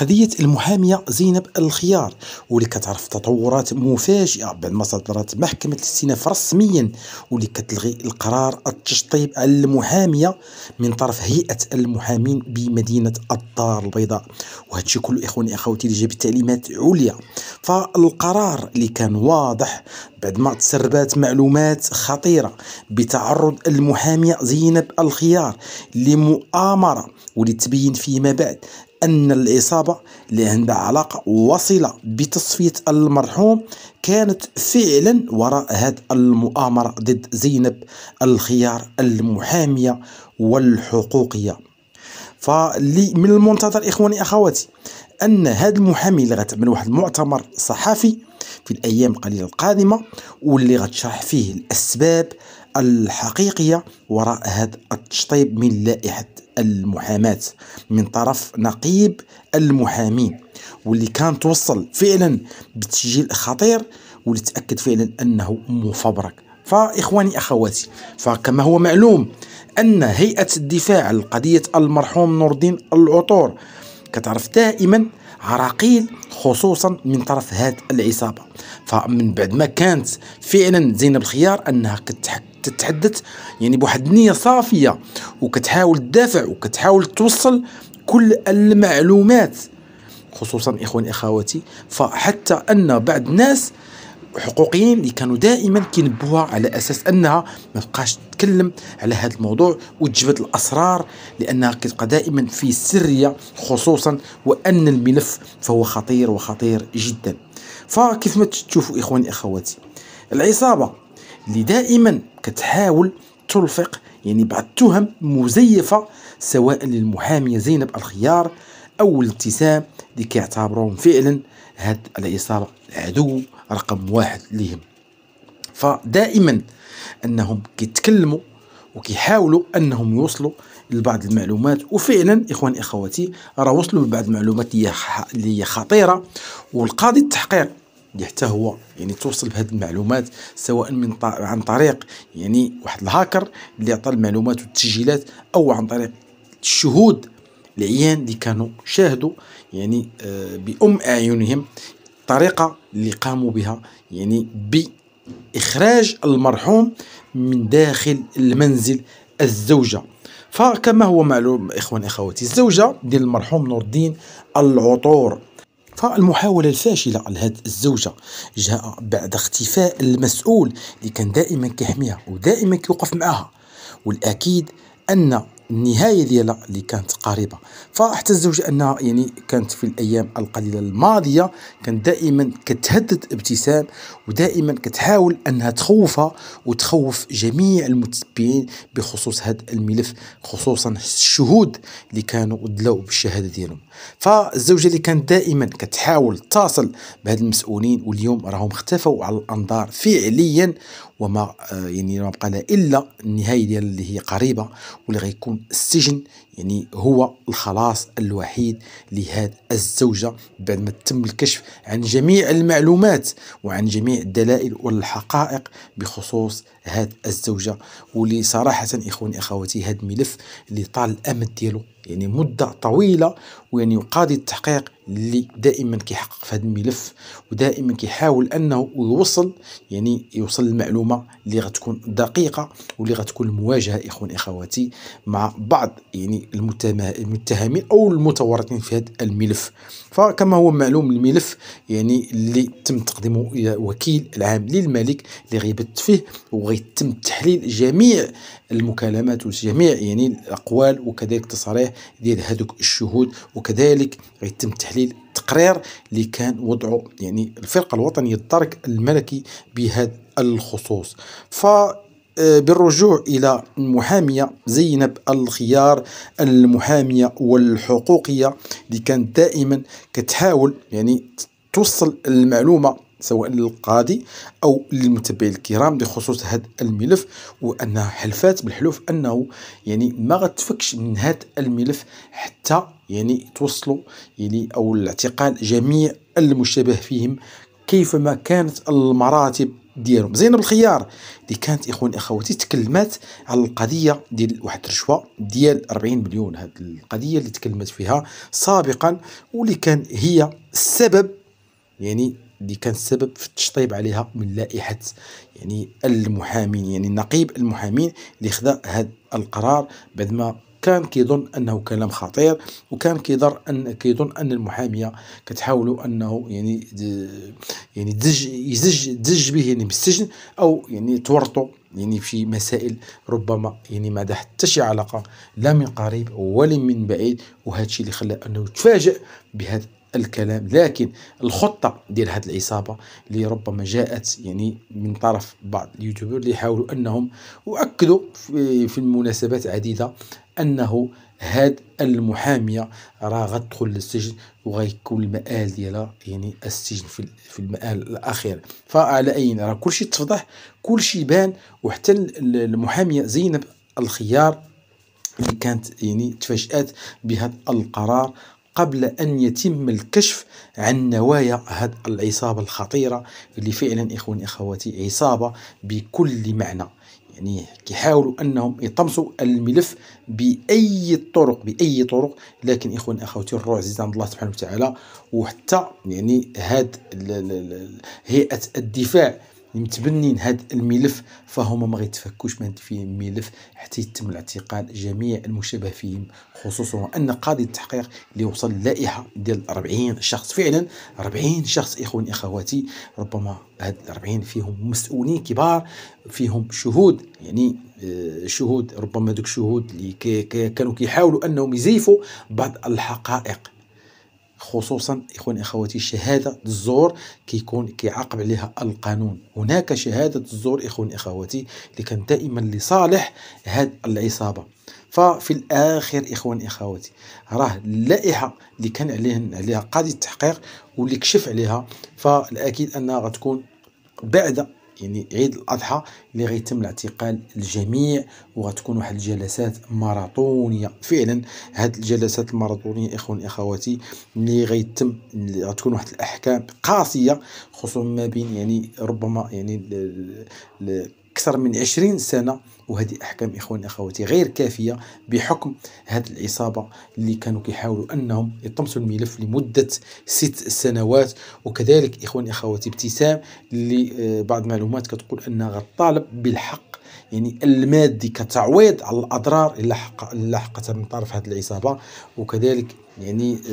قضية المحامية زينب الخيار واللي كتعرف تطورات مفاجئة بعد ما صدرت محكمة الاستئناف رسميا واللي كتلغي القرار التشطيب على المحامية من طرف هيئة المحامين بمدينة الدار البيضاء وهادشي كله إخواني أخواتي اللي جاب تعليمات عليا فالقرار اللي كان واضح بعد ما تسربات معلومات خطيرة بتعرض المحامية زينب الخيار لمؤامرة ولتبين تبين فيما بعد أن الإصابة عندها علاقة وصلة بتصفية المرحوم كانت فعلا وراء هذه المؤامرة ضد زينب الخيار المحامية والحقوقية فمن المنتظر إخواني أخواتي أن هذا المحامي اللي غتعمل واحد المؤتمر صحفي في الأيام القليلة القادمة واللي غتشرح فيه الأسباب الحقيقية وراء هذا التشطيب من لائحة المحاماة من طرف نقيب المحامين واللي كان توصل فعلا بتسجيل خطير واللي تأكد فعلا أنه مفبرك فإخواني أخواتي فكما هو معلوم أن هيئة الدفاع لقضية المرحوم نور الدين العطور كتعرف دائما عراقيل خصوصا من طرف هذه العصابة فمن بعد ما كانت فعلا زينب الخيار أنها كتحكم تتحدث يعني بواحد النيه صافيه وكتحاول تدافع وكتحاول توصل كل المعلومات خصوصا اخواني اخواتي فحتى ان بعض الناس حقوقيين اللي كانوا دائما كينبوها على اساس انها ما بقاش تتكلم على هذا الموضوع وتجبد الاسرار لانها كتبقى دائما في سريه خصوصا وان الملف فهو خطير وخطير جدا فكيف ما تشوفوا اخواني اخواتي العصابه اللي دائما كتحاول تلفق يعني بعض التهم مزيفه سواء للمحاميه زينب الخيار او الابتسام اللي كيعتبرهم فعلا هاد العصابه العدو رقم واحد ليهم فدائما انهم كيتكلموا وكيحاولوا انهم يوصلوا لبعض المعلومات وفعلا اخواني اخواتي راه وصلوا لبعض المعلومات اللي هي خطيره والقاضي التحقيق اللي حتى هو يعني توصل بهذه المعلومات سواء من عن طريق يعني واحد الهاكر اللي عطى المعلومات والتسجيلات او عن طريق الشهود العيان اللي كانوا شاهدوا يعني آه، بأم أعينهم الطريقة اللي قاموا بها يعني بإخراج المرحوم من داخل المنزل الزوجة فكما هو معلوم اخواني إخواتي الزوجة ديال المرحوم نور الدين العطور فالمحاولة الفاشلة لهذه الزوجة جاء بعد اختفاء المسؤول اللي كان دائما كيحميها ودائما كيوقف معها والأكيد أن النهايه ديالها اللي كانت قريبه فحتى الزوجه انها يعني كانت في الايام القليله الماضيه كانت دائما كتهدد ابتسام ودائما كتحاول انها تخوفها وتخوف جميع المتبعين بخصوص هذا الملف خصوصا الشهود اللي كانوا دلاو بالشهاده ديالهم فالزوجه اللي كانت دائما كتحاول تتصل بهذ المسؤولين واليوم راهم اختفوا على الانظار فعليا وما آه، يعني ما بقى لها الا النهايه ديال اللي هي قريبه واللي غيكون السجن يعني هو الخلاص الوحيد لهاد الزوجه بعد ما تم الكشف عن جميع المعلومات وعن جميع الدلائل والحقائق بخصوص هاد الزوجه واللي صراحه اخواني اخواتي هاد الملف اللي طال الامد ديالو يعني مده طويله ويعني قاضي التحقيق اللي دائما كيحقق في هذا الملف ودائما كيحاول انه يوصل يعني يوصل المعلومه اللي غتكون دقيقه واللي غتكون مواجهه إخواني اخواتي مع بعض يعني المتهمين او المتورطين في هذا الملف فكما هو معلوم الملف يعني اللي تم تقديمه الى وكيل العام للملك اللي غيبت فيه وغيتم تحليل جميع المكالمات وجميع يعني الاقوال وكذلك التصاريح ديال هذوك الشهود وكذلك غيتم تحليل التقرير اللي كان وضعه يعني الفرقه الوطنيه الدرك الملكي بهذا الخصوص ف آه، بالرجوع إلى المحامية زينب الخيار المحامية والحقوقية اللي كانت دائما كتحاول يعني توصل المعلومة سواء للقاضي او للمتابعين الكرام بخصوص هذا الملف وانها حلفات بالحلوف انه يعني ما غتفكش من هذا الملف حتى يعني توصلوا يعني او الاعتقال جميع المشتبه فيهم كيفما كانت المراتب ديالهم زينب الخيار اللي كانت اخوان اخواتي تكلمات على القضيه ديال واحد الرشوه ديال 40 مليون هذه القضيه اللي تكلمت فيها سابقا واللي كان هي السبب يعني اللي كان السبب في التشطيب عليها من لائحه يعني المحامين يعني نقيب المحامين اللي خذا هذا القرار بعد ما كان كيظن انه كلام خطير وكان كيظن ان كيظن ان المحاميه كتحاولوا انه يعني يعني دج يزج دج به يعني بالسجن او يعني تورطوا يعني في مسائل ربما يعني ما عندها حتى شي علاقه لا من قريب ولا من بعيد وهذا الشيء اللي خلى انه تفاجئ بهذا الكلام لكن الخطه ديال هذه العصابه اللي ربما جاءت يعني من طرف بعض اليوتيوبر اللي حاولوا انهم واكدوا في, المناسبات عديده انه هاد المحاميه راه غتدخل للسجن وغيكون المآل ديالها يعني السجن في في المآل الاخير فعلى اين راه كلشي تفضح كلشي بان وحتى المحاميه زينب الخيار اللي كانت يعني تفاجات بهذا القرار قبل أن يتم الكشف عن نوايا هذه العصابة الخطيرة اللي فعلا إخواني أخواتي عصابة بكل معنى يعني كيحاولوا انهم يطمسوا الملف باي الطرق باي طرق لكن اخوان أخواتي الروع عزيز عند الله سبحانه وتعالى وحتى يعني هاد هيئه الدفاع متبنين هذا الملف فهم ما غيتفكوش من فيه الملف حتى يتم الاعتقال جميع المشابه فيهم خصوصا وان قاضي التحقيق اللي وصل لائحه ديال 40 شخص فعلا 40 شخص اخواني اخواتي ربما هاد 40 فيهم مسؤولين كبار فيهم شهود يعني آه، شهود ربما دوك الشهود اللي كانوا كيحاولوا انهم يزيفوا بعض الحقائق خصوصا اخواني اخواتي شهاده الزور كيكون كيعاقب عليها القانون هناك شهاده الزور اخواني اخواتي اللي كان دائما لصالح هذه العصابه ففي الاخر اخواني اخواتي راه اللائحه اللي كان عليها عليها قاضي التحقيق واللي كشف عليها فالاكيد انها غتكون بعد يعني عيد الاضحى اللي غيتم الاعتقال الجميع وغتكون واحد الجلسات ماراطونيه فعلا هاد الجلسات الماراطونيه اخواني اخواتي اللي غيتم اللي غتكون واحد الاحكام قاسيه خصوصا ما بين يعني ربما يعني أكثر من 20 سنة وهذه أحكام إخواني أخواتي غير كافية بحكم هذه العصابة اللي كانوا كيحاولوا أنهم يطمسوا الملف لمدة ست سنوات وكذلك إخواني أخواتي ابتسام لبعض آه، بعض المعلومات كتقول أنها غطالب بالحق يعني المادي كتعويض على الاضرار اللي حق اللي من طرف هذه العصابه وكذلك يعني هذوك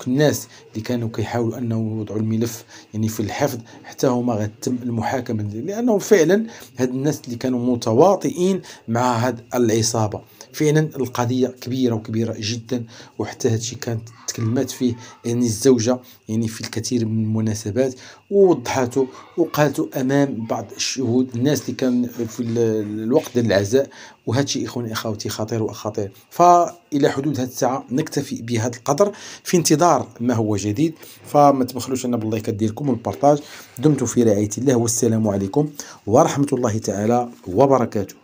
آه، الناس اللي كانوا كيحاولوا انه يوضعوا الملف يعني في الحفظ حتى هما غتم المحاكمه لانه فعلا هاد الناس اللي كانوا متواطئين مع هاد العصابه فعلا القضيه كبيره وكبيره جدا وحتى هادشي كانت تكلمات فيه يعني الزوجه يعني في الكثير من المناسبات ووضحته وقالته امام بعض الشهود الناس اللي كان في في الوقت ديال العزاء وهذا الشيء اخواني اخواتي خطير وخطير فالى حدود هذه الساعه نكتفي بهذا القدر في انتظار ما هو جديد فما تبخلوش انا باللايكات ديالكم والبارطاج دمتم في رعايه الله والسلام عليكم ورحمه الله تعالى وبركاته